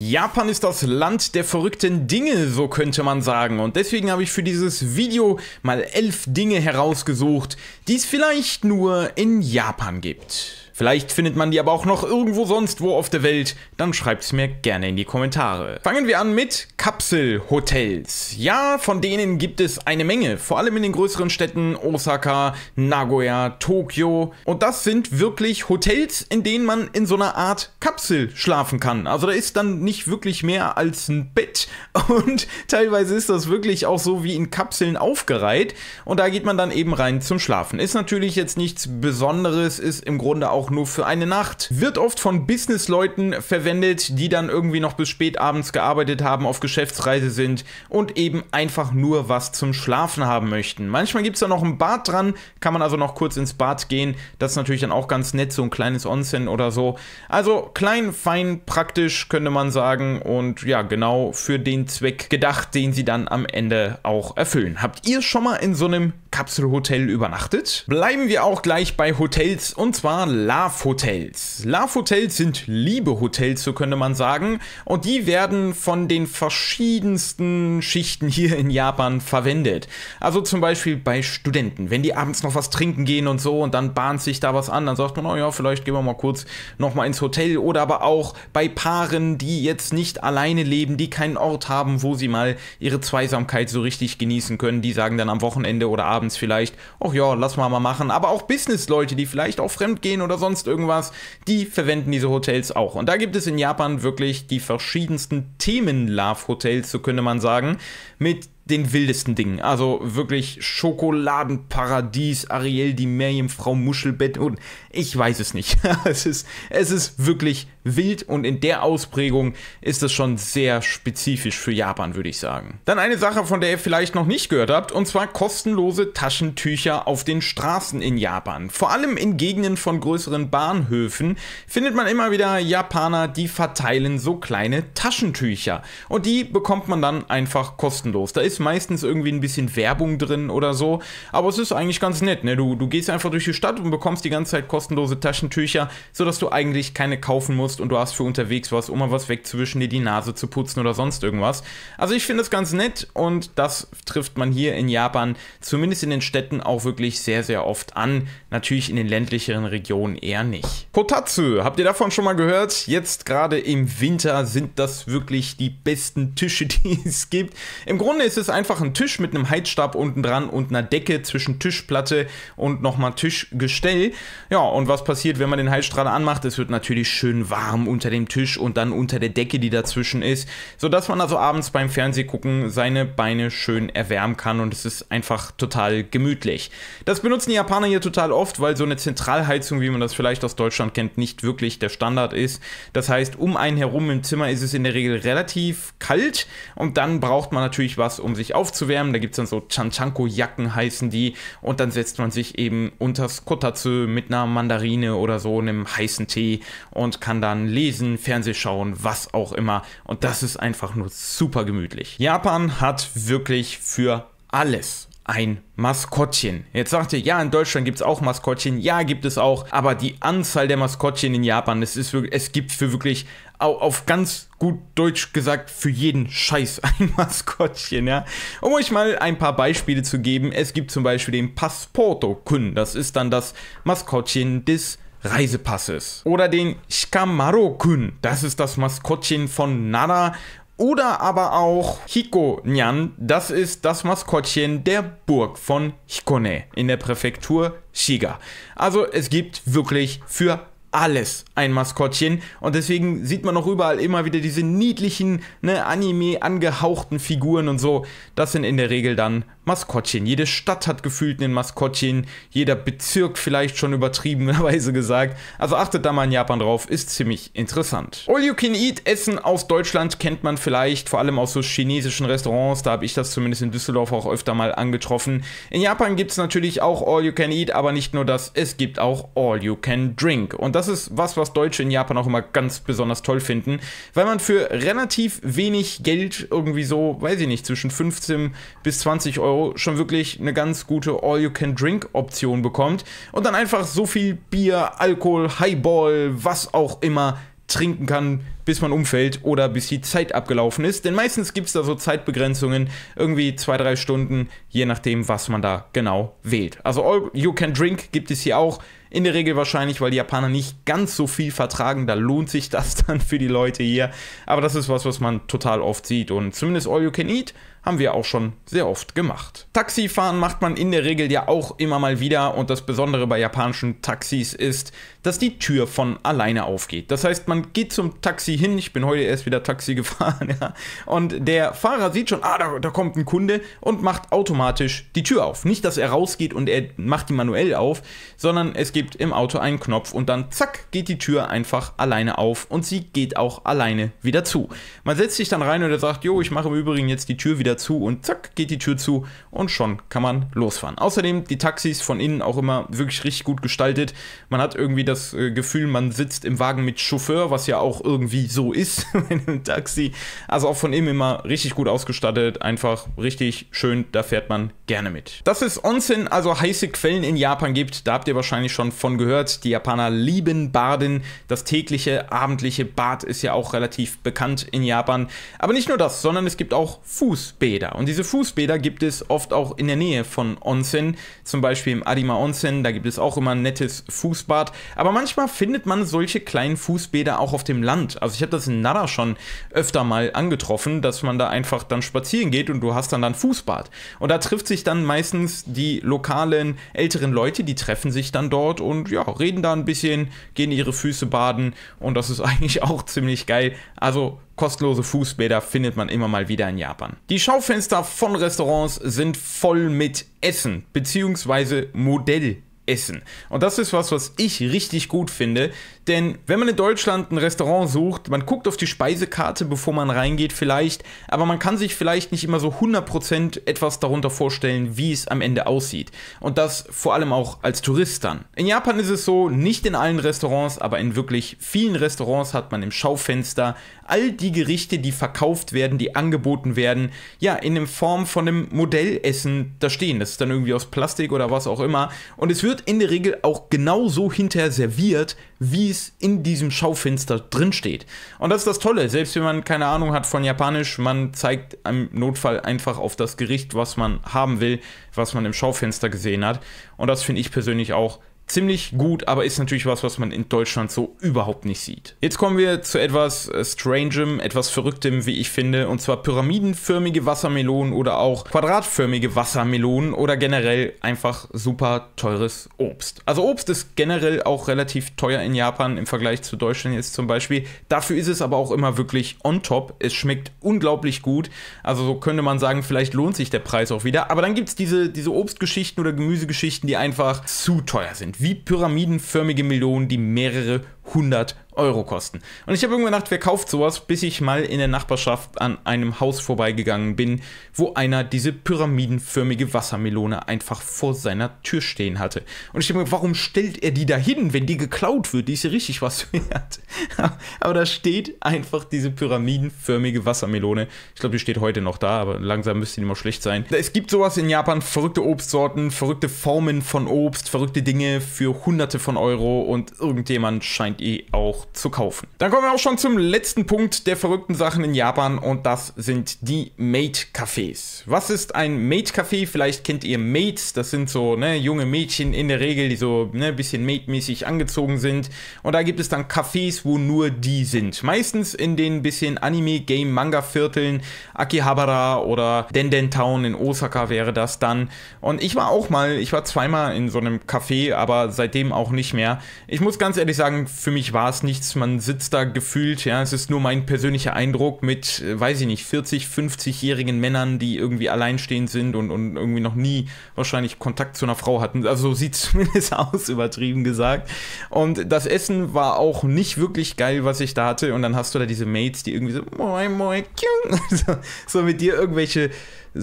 Japan ist das Land der verrückten Dinge, so könnte man sagen. Und deswegen habe ich für dieses Video mal elf Dinge herausgesucht, die es vielleicht nur in Japan gibt. Vielleicht findet man die aber auch noch irgendwo sonst wo auf der Welt, dann schreibt es mir gerne in die Kommentare. Fangen wir an mit Kapselhotels. Ja, von denen gibt es eine Menge, vor allem in den größeren Städten Osaka, Nagoya, Tokio. Und das sind wirklich Hotels, in denen man in so einer Art Kapsel schlafen kann. Also da ist dann nicht wirklich mehr als ein Bett und teilweise ist das wirklich auch so wie in Kapseln aufgereiht und da geht man dann eben rein zum Schlafen. Ist natürlich jetzt nichts Besonderes, ist im Grunde auch auch nur für eine Nacht. Wird oft von Businessleuten verwendet, die dann irgendwie noch bis spät abends gearbeitet haben, auf Geschäftsreise sind und eben einfach nur was zum Schlafen haben möchten. Manchmal gibt es da noch ein Bad dran, kann man also noch kurz ins Bad gehen. Das ist natürlich dann auch ganz nett, so ein kleines Onsen oder so. Also klein, fein, praktisch könnte man sagen und ja, genau für den Zweck gedacht, den sie dann am Ende auch erfüllen. Habt ihr schon mal in so einem Kapselhotel übernachtet. Bleiben wir auch gleich bei Hotels und zwar Love Hotels. Love Hotels sind Liebe-Hotels, so könnte man sagen, und die werden von den verschiedensten Schichten hier in Japan verwendet. Also zum Beispiel bei Studenten, wenn die abends noch was trinken gehen und so und dann bahnt sich da was an, dann sagt man, oh ja, vielleicht gehen wir mal kurz nochmal ins Hotel oder aber auch bei Paaren, die jetzt nicht alleine leben, die keinen Ort haben, wo sie mal ihre Zweisamkeit so richtig genießen können, die sagen dann am Wochenende oder abends, abends vielleicht, ach ja, lass mal mal machen. Aber auch Business-Leute, die vielleicht auch fremd gehen oder sonst irgendwas, die verwenden diese Hotels auch. Und da gibt es in Japan wirklich die verschiedensten Themen-Love-Hotels, so könnte man sagen, mit den wildesten Dingen. Also wirklich Schokoladenparadies, Ariel, die Meerjungfrau, Muschelbett und ich weiß es nicht. es, ist, es ist wirklich wild und in der Ausprägung ist es schon sehr spezifisch für Japan, würde ich sagen. Dann eine Sache, von der ihr vielleicht noch nicht gehört habt, und zwar kostenlose Taschentücher auf den Straßen in Japan. Vor allem in Gegenden von größeren Bahnhöfen findet man immer wieder Japaner, die verteilen so kleine Taschentücher. Und die bekommt man dann einfach kostenlos. Da ist ist meistens irgendwie ein bisschen Werbung drin oder so. Aber es ist eigentlich ganz nett. Ne? Du, du gehst einfach durch die Stadt und bekommst die ganze Zeit kostenlose Taschentücher, sodass du eigentlich keine kaufen musst und du hast für unterwegs was, um mal was wegzuwischen, dir die Nase zu putzen oder sonst irgendwas. Also ich finde es ganz nett und das trifft man hier in Japan, zumindest in den Städten, auch wirklich sehr, sehr oft an. Natürlich in den ländlicheren Regionen eher nicht. Kotatsu, habt ihr davon schon mal gehört? Jetzt gerade im Winter sind das wirklich die besten Tische, die es gibt. Im Grunde ist es ist einfach ein Tisch mit einem Heizstab unten dran und einer Decke zwischen Tischplatte und nochmal Tischgestell. Ja, und was passiert, wenn man den Heizstrahler anmacht? Es wird natürlich schön warm unter dem Tisch und dann unter der Decke, die dazwischen ist, sodass man also abends beim Fernsehgucken seine Beine schön erwärmen kann und es ist einfach total gemütlich. Das benutzen die Japaner hier total oft, weil so eine Zentralheizung, wie man das vielleicht aus Deutschland kennt, nicht wirklich der Standard ist. Das heißt, um einen herum im Zimmer ist es in der Regel relativ kalt und dann braucht man natürlich was, um sich aufzuwärmen. Da gibt es dann so Chanchanko-Jacken heißen die und dann setzt man sich eben unters Kotatsu mit einer Mandarine oder so einem heißen Tee und kann dann lesen, Fernseh schauen, was auch immer. Und das ist einfach nur super gemütlich. Japan hat wirklich für alles ein Maskottchen. Jetzt sagt ihr, ja, in Deutschland gibt es auch Maskottchen, ja, gibt es auch, aber die Anzahl der Maskottchen in Japan, es, ist, es gibt für wirklich, auf ganz gut Deutsch gesagt, für jeden Scheiß ein Maskottchen, ja. Um euch mal ein paar Beispiele zu geben, es gibt zum Beispiel den Passporto-Kun, das ist dann das Maskottchen des Reisepasses. Oder den Shikamaro-kun, das ist das Maskottchen von Nara oder aber auch Hiko-nyan, das ist das Maskottchen der Burg von Hikone in der Präfektur Shiga. Also es gibt wirklich für alles ein Maskottchen und deswegen sieht man auch überall immer wieder diese niedlichen, ne, Anime angehauchten Figuren und so. Das sind in der Regel dann Maskottchen. Jede Stadt hat gefühlt ein Maskottchen, jeder Bezirk vielleicht schon übertriebenerweise gesagt. Also achtet da mal in Japan drauf, ist ziemlich interessant. All You Can Eat Essen aus Deutschland kennt man vielleicht, vor allem aus so chinesischen Restaurants, da habe ich das zumindest in Düsseldorf auch öfter mal angetroffen. In Japan gibt es natürlich auch All You Can Eat, aber nicht nur das, es gibt auch All You Can Drink und das ist was, was Deutsche in Japan auch immer ganz besonders toll finden, weil man für relativ wenig Geld irgendwie so, weiß ich nicht, zwischen 15 bis 20 Euro schon wirklich eine ganz gute All-You-Can-Drink-Option bekommt und dann einfach so viel Bier, Alkohol, Highball, was auch immer trinken kann, bis man umfällt oder bis die Zeit abgelaufen ist. Denn meistens gibt es da so Zeitbegrenzungen, irgendwie zwei, drei Stunden, je nachdem, was man da genau wählt. Also All You Can Drink gibt es hier auch. In der Regel wahrscheinlich, weil die Japaner nicht ganz so viel vertragen. Da lohnt sich das dann für die Leute hier. Aber das ist was, was man total oft sieht. Und zumindest All You Can Eat haben wir auch schon sehr oft gemacht. Taxifahren macht man in der Regel ja auch immer mal wieder und das Besondere bei japanischen Taxis ist, dass die Tür von alleine aufgeht. Das heißt, man geht zum Taxi hin, ich bin heute erst wieder Taxi gefahren, ja, und der Fahrer sieht schon, ah, da, da kommt ein Kunde und macht automatisch die Tür auf. Nicht, dass er rausgeht und er macht die manuell auf, sondern es gibt im Auto einen Knopf und dann zack, geht die Tür einfach alleine auf und sie geht auch alleine wieder zu. Man setzt sich dann rein und er sagt, jo, ich mache im Übrigen jetzt die Tür wieder zu und zack, geht die Tür zu und schon kann man losfahren. Außerdem die Taxis von innen auch immer wirklich richtig gut gestaltet. Man hat irgendwie das äh, Gefühl, man sitzt im Wagen mit Chauffeur, was ja auch irgendwie so ist in einem Taxi. Also auch von innen immer richtig gut ausgestattet, einfach richtig schön, da fährt man gerne mit. Dass es Onsen, also heiße Quellen in Japan gibt, da habt ihr wahrscheinlich schon von gehört. Die Japaner lieben Baden. Das tägliche, abendliche Bad ist ja auch relativ bekannt in Japan. Aber nicht nur das, sondern es gibt auch Fußbad. Fußbäder. Und diese Fußbäder gibt es oft auch in der Nähe von Onsen, zum Beispiel im Adima Onsen, da gibt es auch immer ein nettes Fußbad. Aber manchmal findet man solche kleinen Fußbäder auch auf dem Land. Also ich habe das in Nara schon öfter mal angetroffen, dass man da einfach dann spazieren geht und du hast dann dann Fußbad. Und da trifft sich dann meistens die lokalen älteren Leute, die treffen sich dann dort und ja, reden da ein bisschen, gehen ihre Füße baden und das ist eigentlich auch ziemlich geil. Also Kostenlose Fußbäder findet man immer mal wieder in Japan. Die Schaufenster von Restaurants sind voll mit Essen bzw. Modell essen. Und das ist was, was ich richtig gut finde, denn wenn man in Deutschland ein Restaurant sucht, man guckt auf die Speisekarte, bevor man reingeht vielleicht, aber man kann sich vielleicht nicht immer so 100% etwas darunter vorstellen, wie es am Ende aussieht. Und das vor allem auch als Tourist dann. In Japan ist es so, nicht in allen Restaurants, aber in wirklich vielen Restaurants hat man im Schaufenster all die Gerichte, die verkauft werden, die angeboten werden, ja, in der Form von einem Modellessen da stehen. Das ist dann irgendwie aus Plastik oder was auch immer. Und es wird wird in der Regel auch genau so hinterher serviert, wie es in diesem Schaufenster drin steht. Und das ist das Tolle, selbst wenn man keine Ahnung hat von Japanisch, man zeigt im Notfall einfach auf das Gericht, was man haben will, was man im Schaufenster gesehen hat. Und das finde ich persönlich auch ziemlich gut, aber ist natürlich was, was man in Deutschland so überhaupt nicht sieht. Jetzt kommen wir zu etwas äh, Strangem, etwas Verrücktem, wie ich finde, und zwar pyramidenförmige Wassermelonen oder auch quadratförmige Wassermelonen oder generell einfach super teures Obst. Also Obst ist generell auch relativ teuer in Japan im Vergleich zu Deutschland jetzt zum Beispiel. Dafür ist es aber auch immer wirklich on top. Es schmeckt unglaublich gut. Also so könnte man sagen, vielleicht lohnt sich der Preis auch wieder. Aber dann gibt es diese, diese Obstgeschichten oder Gemüsegeschichten, die einfach zu teuer sind wie pyramidenförmige Millionen, die mehrere hundert Euro kosten. Und ich habe irgendwann gedacht, wer kauft sowas, bis ich mal in der Nachbarschaft an einem Haus vorbeigegangen bin, wo einer diese pyramidenförmige Wassermelone einfach vor seiner Tür stehen hatte. Und ich habe mir, warum stellt er die da hin, wenn die geklaut wird? Die ist ja richtig was wert. aber da steht einfach diese pyramidenförmige Wassermelone. Ich glaube, die steht heute noch da, aber langsam müsste die mal schlecht sein. Es gibt sowas in Japan, verrückte Obstsorten, verrückte Formen von Obst, verrückte Dinge für hunderte von Euro und irgendjemand scheint eh auch zu kaufen. Dann kommen wir auch schon zum letzten Punkt der verrückten Sachen in Japan und das sind die Maid-Cafés. Was ist ein Maid-Café? Vielleicht kennt ihr Maids, das sind so ne, junge Mädchen in der Regel, die so ein ne, bisschen Maid-mäßig angezogen sind. Und da gibt es dann Cafés, wo nur die sind. Meistens in den bisschen Anime, Game, Manga-Vierteln, Akihabara oder Denden Town in Osaka wäre das dann. Und ich war auch mal, ich war zweimal in so einem Café, aber seitdem auch nicht mehr. Ich muss ganz ehrlich sagen, für mich war es nicht nichts, man sitzt da gefühlt, ja, es ist nur mein persönlicher Eindruck mit, äh, weiß ich nicht, 40, 50-jährigen Männern, die irgendwie alleinstehend sind und, und irgendwie noch nie wahrscheinlich Kontakt zu einer Frau hatten. Also so sieht zumindest aus, übertrieben gesagt. Und das Essen war auch nicht wirklich geil, was ich da hatte. Und dann hast du da diese Mates, die irgendwie so, moin, moin, so, so mit dir irgendwelche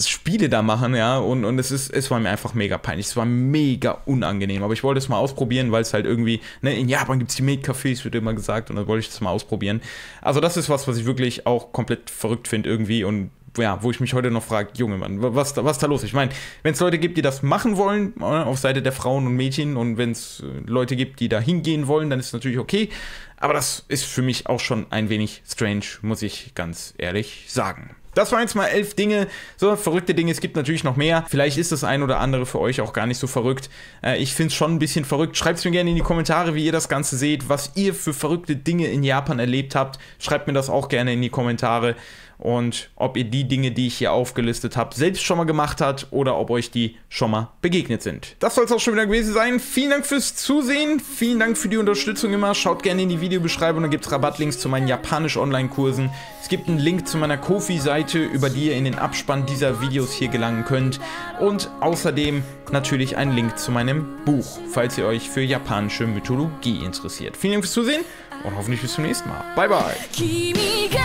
Spiele da machen, ja, und, und es ist, es war mir einfach mega peinlich, es war mega unangenehm, aber ich wollte es mal ausprobieren, weil es halt irgendwie, ne, in Japan gibt es die Maid-Cafés, wird immer gesagt, und dann wollte ich das mal ausprobieren. Also das ist was, was ich wirklich auch komplett verrückt finde irgendwie und ja, wo ich mich heute noch frage, Junge Mann, was, was da los? Ich meine, wenn es Leute gibt, die das machen wollen, ne, auf Seite der Frauen und Mädchen, und wenn es äh, Leute gibt, die da hingehen wollen, dann ist es natürlich okay. Aber das ist für mich auch schon ein wenig strange, muss ich ganz ehrlich sagen. Das waren jetzt mal elf Dinge, so verrückte Dinge. Es gibt natürlich noch mehr. Vielleicht ist das ein oder andere für euch auch gar nicht so verrückt. Äh, ich finde es schon ein bisschen verrückt. Schreibt es mir gerne in die Kommentare, wie ihr das Ganze seht, was ihr für verrückte Dinge in Japan erlebt habt. Schreibt mir das auch gerne in die Kommentare und ob ihr die Dinge, die ich hier aufgelistet habe, selbst schon mal gemacht habt oder ob euch die schon mal begegnet sind. Das soll es auch schon wieder gewesen sein. Vielen Dank fürs Zusehen, vielen Dank für die Unterstützung immer. Schaut gerne in die Videobeschreibung, da gibt es Rabattlinks zu meinen Japanisch-Online-Kursen. Es gibt einen Link zu meiner Kofi-Seite, über die ihr in den Abspann dieser Videos hier gelangen könnt. Und außerdem natürlich einen Link zu meinem Buch, falls ihr euch für japanische Mythologie interessiert. Vielen Dank fürs Zusehen und hoffentlich bis zum nächsten Mal. Bye, bye.